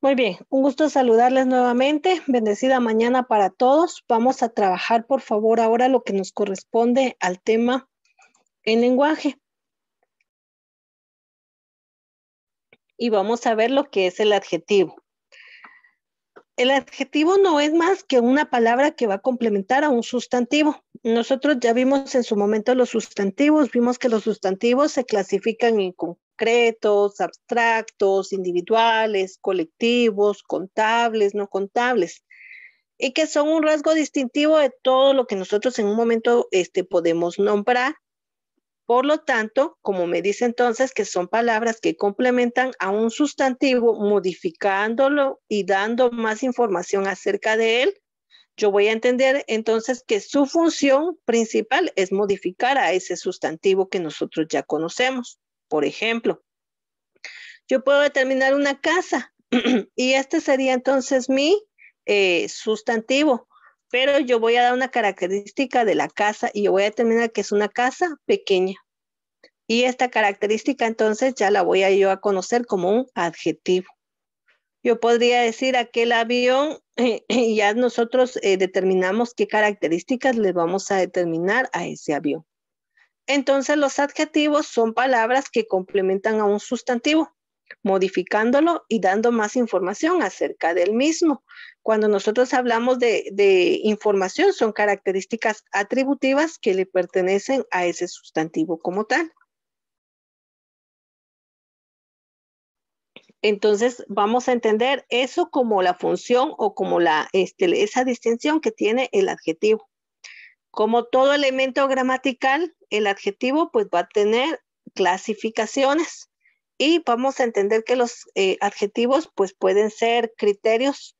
Muy bien, un gusto saludarles nuevamente. Bendecida mañana para todos. Vamos a trabajar, por favor, ahora lo que nos corresponde al tema en lenguaje. Y vamos a ver lo que es el adjetivo el adjetivo no es más que una palabra que va a complementar a un sustantivo. Nosotros ya vimos en su momento los sustantivos, vimos que los sustantivos se clasifican en concretos, abstractos, individuales, colectivos, contables, no contables, y que son un rasgo distintivo de todo lo que nosotros en un momento este, podemos nombrar por lo tanto, como me dice entonces que son palabras que complementan a un sustantivo modificándolo y dando más información acerca de él, yo voy a entender entonces que su función principal es modificar a ese sustantivo que nosotros ya conocemos. Por ejemplo, yo puedo determinar una casa y este sería entonces mi eh, sustantivo pero yo voy a dar una característica de la casa y yo voy a determinar que es una casa pequeña. Y esta característica entonces ya la voy a yo a conocer como un adjetivo. Yo podría decir aquel avión y eh, eh, ya nosotros eh, determinamos qué características le vamos a determinar a ese avión. Entonces los adjetivos son palabras que complementan a un sustantivo modificándolo y dando más información acerca del mismo. Cuando nosotros hablamos de, información, son características atributivas que le pertenecen a ese sustantivo como tal. Entonces, vamos a entender eso como la función o como la, este, esa distinción que tiene el adjetivo. Como todo elemento gramatical, el adjetivo pues va a tener clasificaciones y vamos a entender que los eh, adjetivos pues pueden ser criterios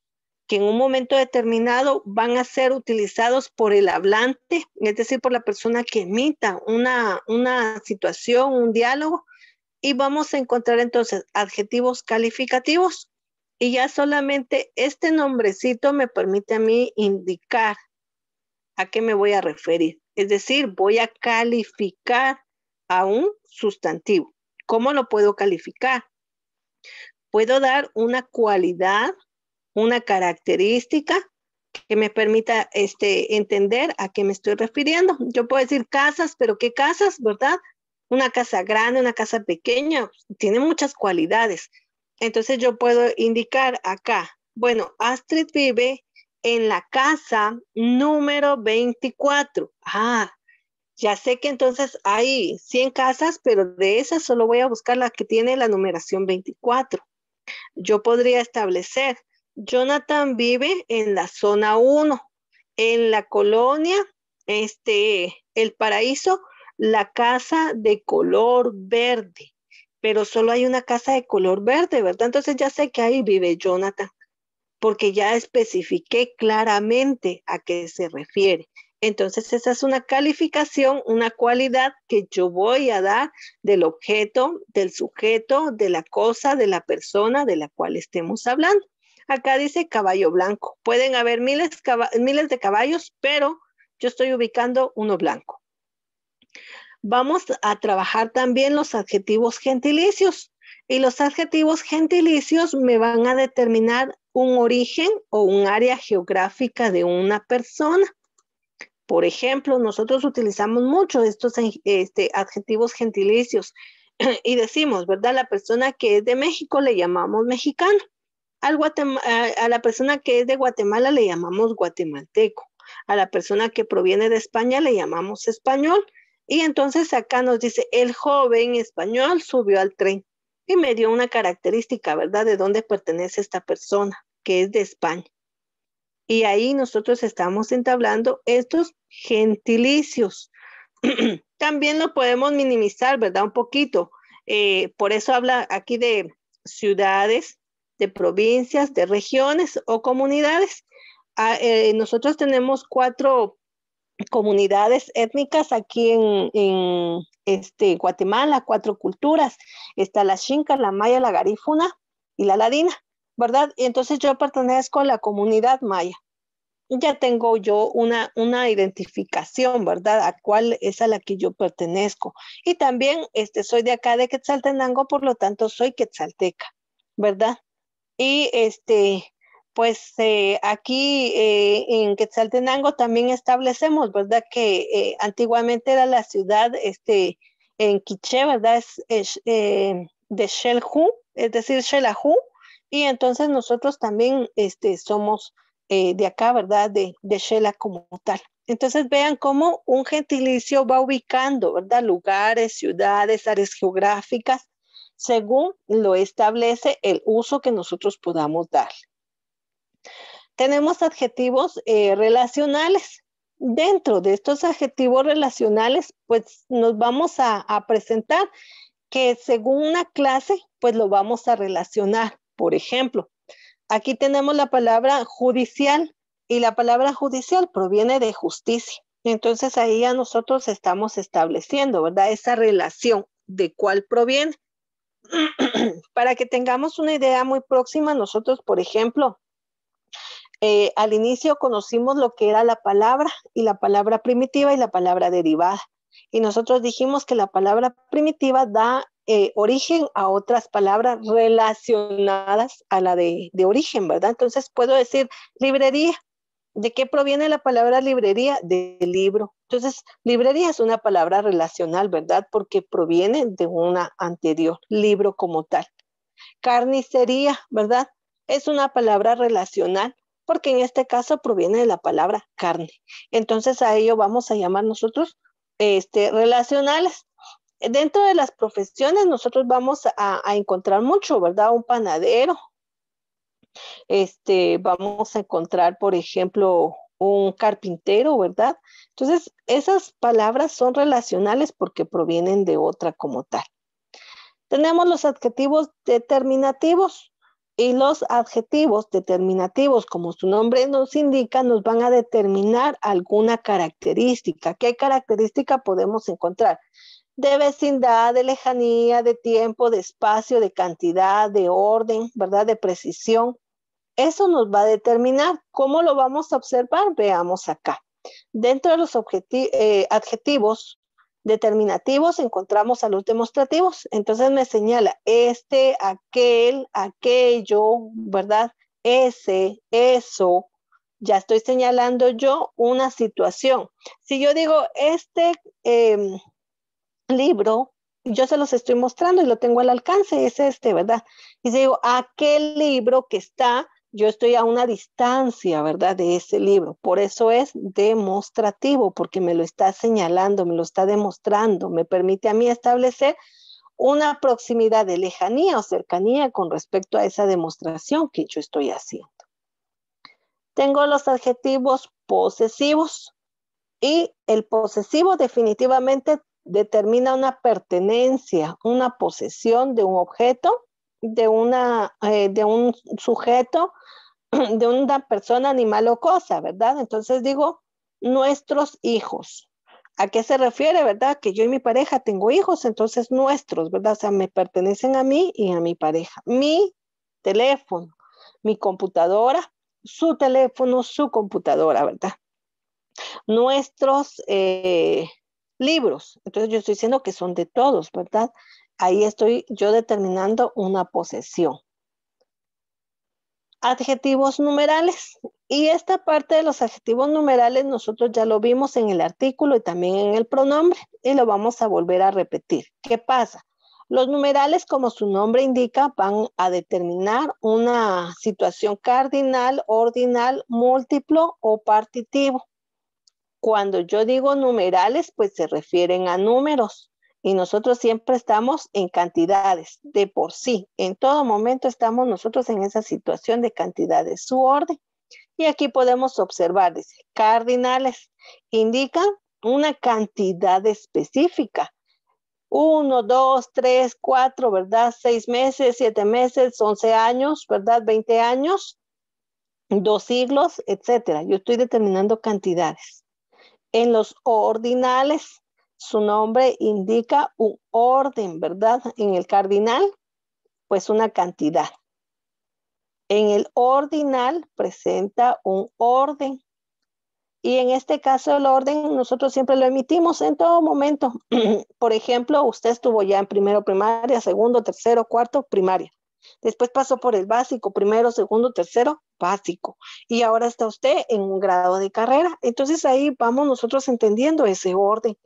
que en un momento determinado van a ser utilizados por el hablante, es decir, por la persona que emita una, una situación, un diálogo, y vamos a encontrar entonces adjetivos calificativos y ya solamente este nombrecito me permite a mí indicar a qué me voy a referir, es decir, voy a calificar a un sustantivo. ¿Cómo lo puedo calificar? Puedo dar una cualidad, una característica que me permita este, entender a qué me estoy refiriendo. Yo puedo decir casas, pero ¿qué casas, verdad? Una casa grande, una casa pequeña, tiene muchas cualidades. Entonces yo puedo indicar acá, bueno, Astrid vive en la casa número 24. Ah, ya sé que entonces hay 100 casas, pero de esas solo voy a buscar la que tiene la numeración 24. Yo podría establecer, Jonathan vive en la zona 1, en la colonia, este, el paraíso, la casa de color verde, pero solo hay una casa de color verde, ¿verdad? Entonces ya sé que ahí vive Jonathan, porque ya especifiqué claramente a qué se refiere. Entonces, esa es una calificación, una cualidad que yo voy a dar del objeto, del sujeto, de la cosa, de la persona de la cual estemos hablando. Acá dice caballo blanco. Pueden haber miles, de caballos, pero yo estoy ubicando uno blanco. Vamos a trabajar también los adjetivos gentilicios. Y los adjetivos gentilicios me van a determinar un origen o un área geográfica de una persona. Por ejemplo, nosotros utilizamos mucho estos este, adjetivos gentilicios y decimos, ¿verdad? La persona que es de México le llamamos mexicano. a la persona que es de Guatemala le llamamos guatemalteco. A la persona que proviene de España le llamamos español. Y entonces acá nos dice, el joven español subió al tren y me dio una característica, ¿verdad? De dónde pertenece esta persona, que es de España. Y ahí nosotros estamos entablando estos gentilicios. También lo podemos minimizar, ¿verdad? Un poquito. Eh, por eso habla aquí de ciudades, de provincias, de regiones o comunidades. Ah, eh, nosotros tenemos cuatro comunidades étnicas aquí en, en este, Guatemala, cuatro culturas. Está la xinca, la maya, la garífuna y la ladina. ¿verdad? Y entonces yo pertenezco a la comunidad maya. Ya tengo yo una, identificación, ¿verdad? A cuál es a la que yo pertenezco. Y también este, soy de acá de Quetzaltenango, por lo tanto soy quetzalteca, ¿verdad? Y este, pues eh, aquí eh, en Quetzaltenango también establecemos, ¿verdad? Que eh, antiguamente era la ciudad este, en Quiche, ¿verdad? Es, es de Shelhu, es decir, Shelahu, y entonces nosotros también este, somos eh, de acá, ¿verdad? De, de Shela como tal. Entonces vean cómo un gentilicio va ubicando, ¿verdad? Lugares, ciudades, áreas geográficas, según lo establece el uso que nosotros podamos dar. Tenemos adjetivos eh, relacionales. Dentro de estos adjetivos relacionales, pues nos vamos a presentar que según una clase, pues lo vamos a relacionar. Por ejemplo, aquí tenemos la palabra judicial y la palabra judicial proviene de justicia. Entonces ahí ya nosotros estamos estableciendo, ¿verdad? Esa relación de cuál proviene. Para que tengamos una idea muy próxima, nosotros, por ejemplo, eh, al inicio conocimos lo que era la palabra y la palabra primitiva y la palabra derivada. Y nosotros dijimos que la palabra primitiva da eh, origen a otras palabras relacionadas a la de, origen, ¿verdad? Entonces puedo decir librería. ¿De qué proviene la palabra librería? De libro. Entonces, librería es una palabra relacional, ¿verdad? Porque proviene de una anterior, libro como tal. Carnicería, ¿verdad? Es una palabra relacional porque en este caso proviene de la palabra carne. Entonces a ello vamos a llamar nosotros este, relacionales dentro de las profesiones nosotros vamos a, encontrar mucho, ¿verdad? Un panadero, este, vamos a encontrar, por ejemplo, un carpintero, ¿verdad? Entonces, esas palabras son relacionales porque provienen de otra como tal. Tenemos los adjetivos determinativos y los adjetivos determinativos, como su nombre nos indica, nos van a determinar alguna característica. ¿Qué característica podemos encontrar? de vecindad, de lejanía, de tiempo, de espacio, de cantidad, de orden, ¿verdad? De precisión. Eso nos va a determinar cómo lo vamos a observar. Veamos acá. Dentro de los eh, adjetivos determinativos encontramos a los demostrativos. Entonces me señala este, aquel, aquello, ¿verdad? Ese, eso. Ya estoy señalando yo una situación. Si yo digo este... Em, libro, yo se los estoy mostrando y lo tengo al alcance, es este, ¿verdad? Y digo, aquel libro que está, yo estoy a una distancia, ¿verdad? De ese libro. Por eso es demostrativo, porque me lo está señalando, me lo está demostrando, me permite a mí establecer una proximidad de lejanía o cercanía con respecto a esa demostración que yo estoy haciendo. Tengo los adjetivos posesivos y el posesivo definitivamente determina una pertenencia, una posesión de un objeto, de, una, eh, de un sujeto, de una persona, animal o cosa, ¿verdad? Entonces digo, nuestros hijos. ¿A qué se refiere, verdad? Que yo y mi pareja tengo hijos, entonces nuestros, ¿verdad? O sea, me pertenecen a mí y a mi pareja. Mi teléfono, mi computadora, su teléfono, su computadora, ¿verdad? Nuestros, eh, libros. Entonces yo estoy diciendo que son de todos, ¿verdad? Ahí estoy yo determinando una posesión. Adjetivos numerales. Y esta parte de los adjetivos numerales nosotros ya lo vimos en el artículo y también en el pronombre y lo vamos a volver a repetir. ¿Qué pasa? Los numerales, como su nombre indica, van a determinar una situación cardinal, ordinal, múltiplo o partitivo. Cuando yo digo numerales, pues se refieren a números y nosotros siempre estamos en cantidades de por sí. En todo momento estamos nosotros en esa situación de cantidades, su orden. Y aquí podemos observar, dice, cardinales indican una cantidad específica. Uno, dos, tres, cuatro, ¿verdad? Seis meses, siete meses, once años, ¿verdad? Veinte años, dos siglos, etcétera. Yo estoy determinando cantidades. En los ordinales, su nombre indica un orden, ¿verdad? En el cardinal, pues una cantidad. En el ordinal presenta un orden. Y en este caso el orden nosotros siempre lo emitimos en todo momento. Por ejemplo, usted estuvo ya en primero primaria, segundo, tercero, cuarto primaria. Después pasó por el básico, primero, segundo, tercero, básico. Y ahora está usted en un grado de carrera. Entonces ahí vamos nosotros entendiendo ese orden.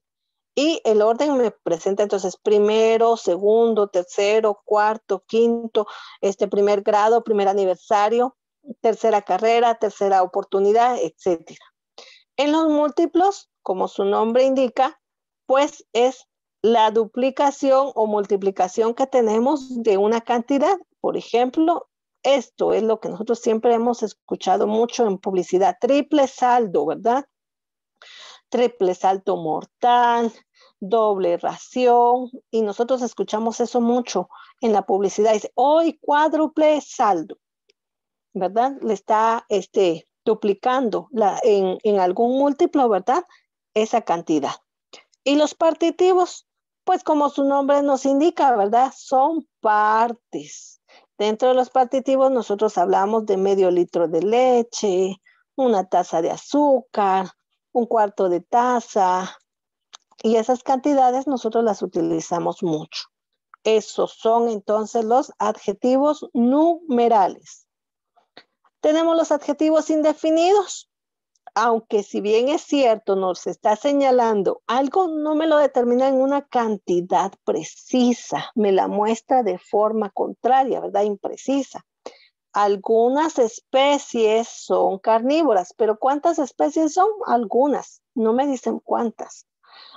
Y el orden me presenta entonces primero, segundo, tercero, cuarto, quinto, este primer grado, primer aniversario, tercera carrera, tercera oportunidad, etc. En los múltiplos, como su nombre indica, pues es la duplicación o multiplicación que tenemos de una cantidad. Por ejemplo, esto es lo que nosotros siempre hemos escuchado mucho en publicidad, triple saldo, ¿verdad? Triple saldo mortal, doble ración, y nosotros escuchamos eso mucho en la publicidad. hoy cuádruple saldo, ¿verdad? Le está este, duplicando la, en, en algún múltiplo, ¿verdad? Esa cantidad. Y los partitivos, pues como su nombre nos indica, ¿verdad? Son partes. Dentro de los partitivos nosotros hablamos de medio litro de leche, una taza de azúcar, un cuarto de taza, y esas cantidades nosotros las utilizamos mucho. Esos son entonces los adjetivos numerales. Tenemos los adjetivos indefinidos, aunque si bien es cierto, nos está señalando algo, no me lo determina en una cantidad precisa, me la muestra de forma contraria, ¿verdad? Imprecisa. Algunas especies son carnívoras, pero ¿cuántas especies son? Algunas, no me dicen cuántas.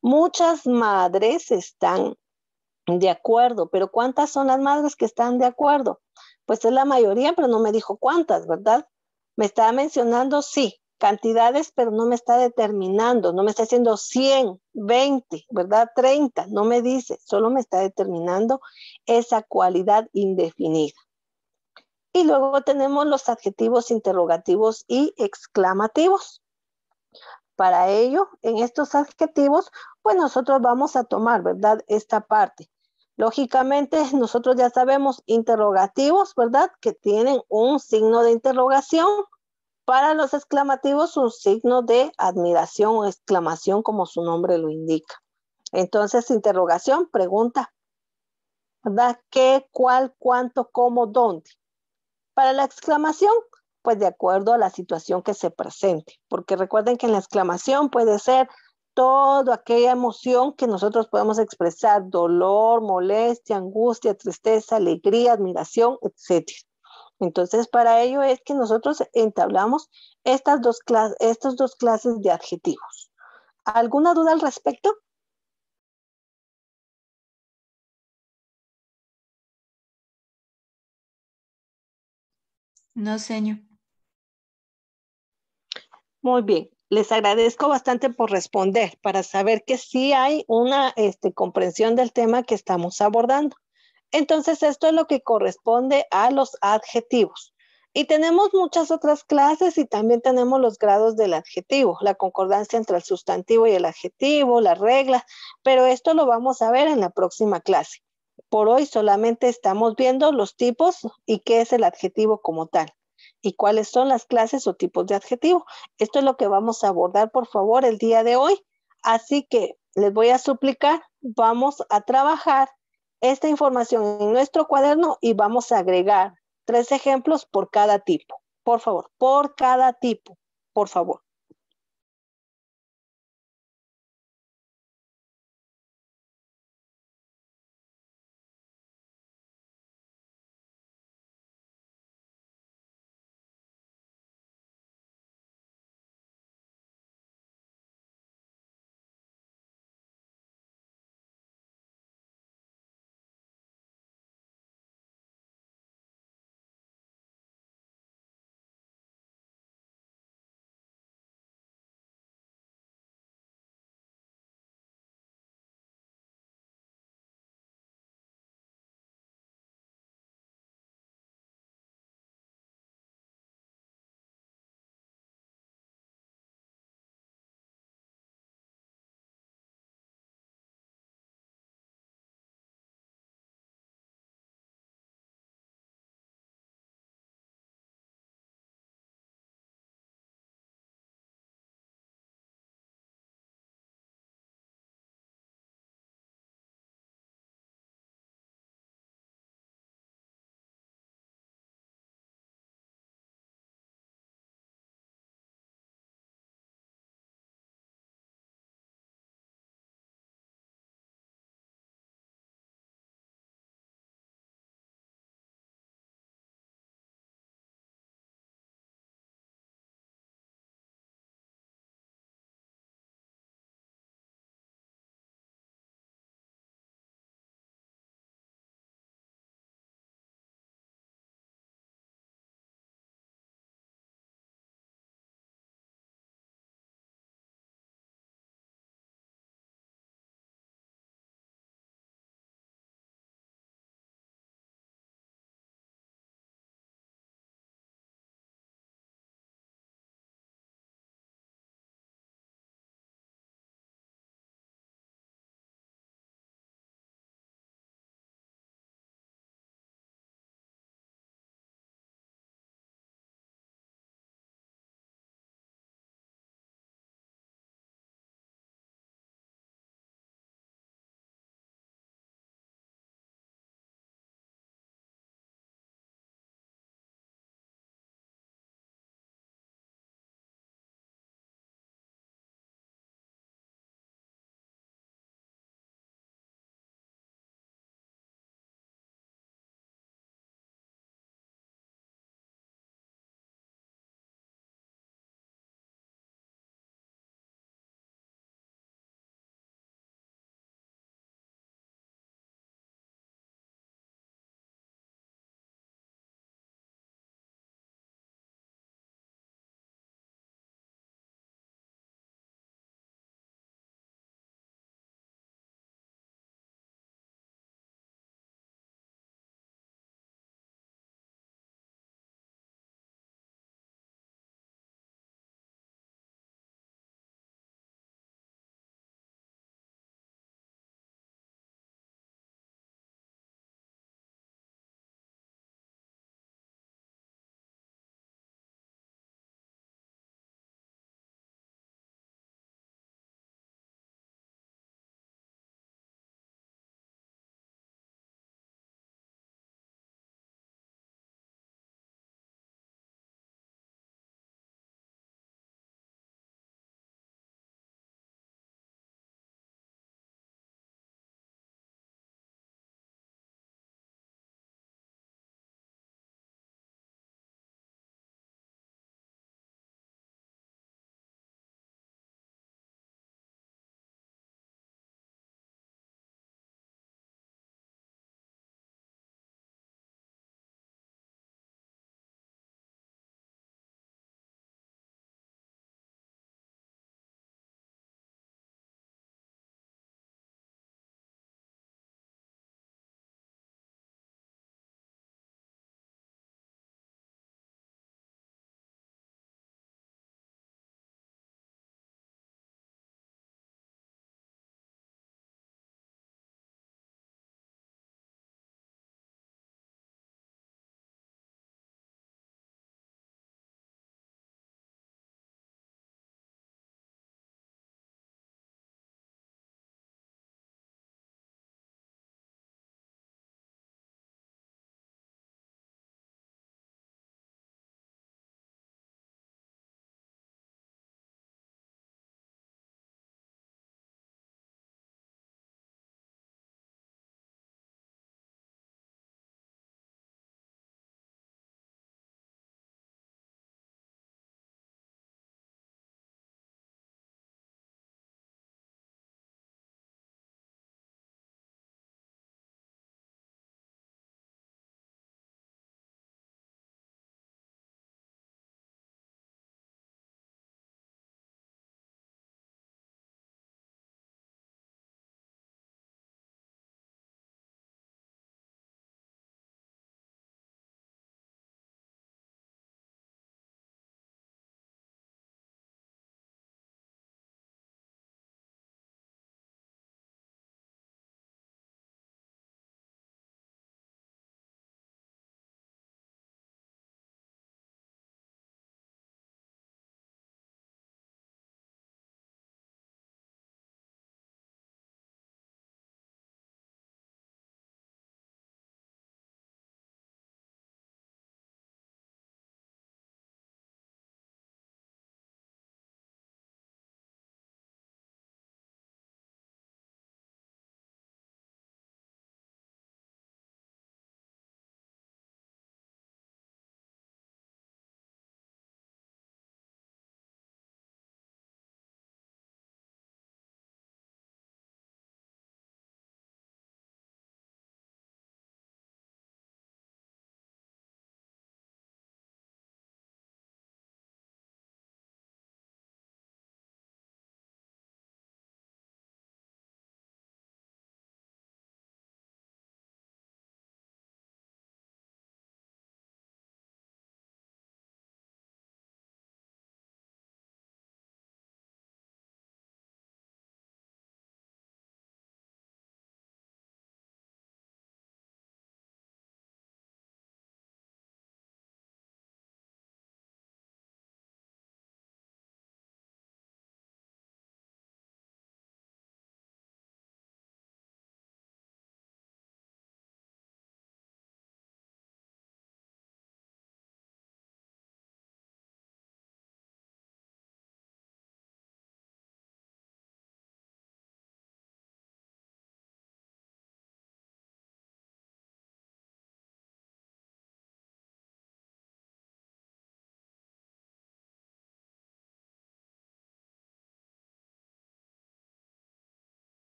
Muchas madres están de acuerdo, pero ¿cuántas son las madres que están de acuerdo? Pues es la mayoría, pero no me dijo cuántas, ¿verdad? Me estaba mencionando, sí, cantidades, pero no me está determinando, no me está haciendo 100, 20, ¿verdad? 30, no me dice, solo me está determinando esa cualidad indefinida. Y luego tenemos los adjetivos interrogativos y exclamativos. Para ello, en estos adjetivos, pues nosotros vamos a tomar, ¿verdad? Esta parte. Lógicamente, nosotros ya sabemos interrogativos, ¿verdad? Que tienen un signo de interrogación para los exclamativos, un signo de admiración o exclamación, como su nombre lo indica. Entonces, interrogación, pregunta, ¿verdad? ¿Qué, cuál, cuánto, cómo, dónde? Para la exclamación, pues de acuerdo a la situación que se presente, porque recuerden que en la exclamación puede ser toda aquella emoción que nosotros podemos expresar, dolor, molestia, angustia, tristeza, alegría, admiración, etc. Entonces, para ello es que nosotros entablamos estas dos, clases, estas dos clases de adjetivos. ¿Alguna duda al respecto? No, señor. Muy bien. Les agradezco bastante por responder para saber que sí hay una este, comprensión del tema que estamos abordando. Entonces, esto es lo que corresponde a los adjetivos. Y tenemos muchas otras clases y también tenemos los grados del adjetivo, la concordancia entre el sustantivo y el adjetivo, las reglas, pero esto lo vamos a ver en la próxima clase. Por hoy solamente estamos viendo los tipos y qué es el adjetivo como tal y cuáles son las clases o tipos de adjetivo. Esto es lo que vamos a abordar, por favor, el día de hoy. Así que les voy a suplicar, vamos a trabajar esta información en nuestro cuaderno y vamos a agregar tres ejemplos por cada tipo. Por favor, por cada tipo, por favor.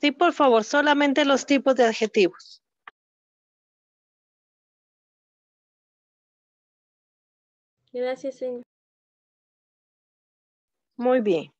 Sí, por favor, solamente los tipos de adjetivos. Gracias, señor. Muy bien.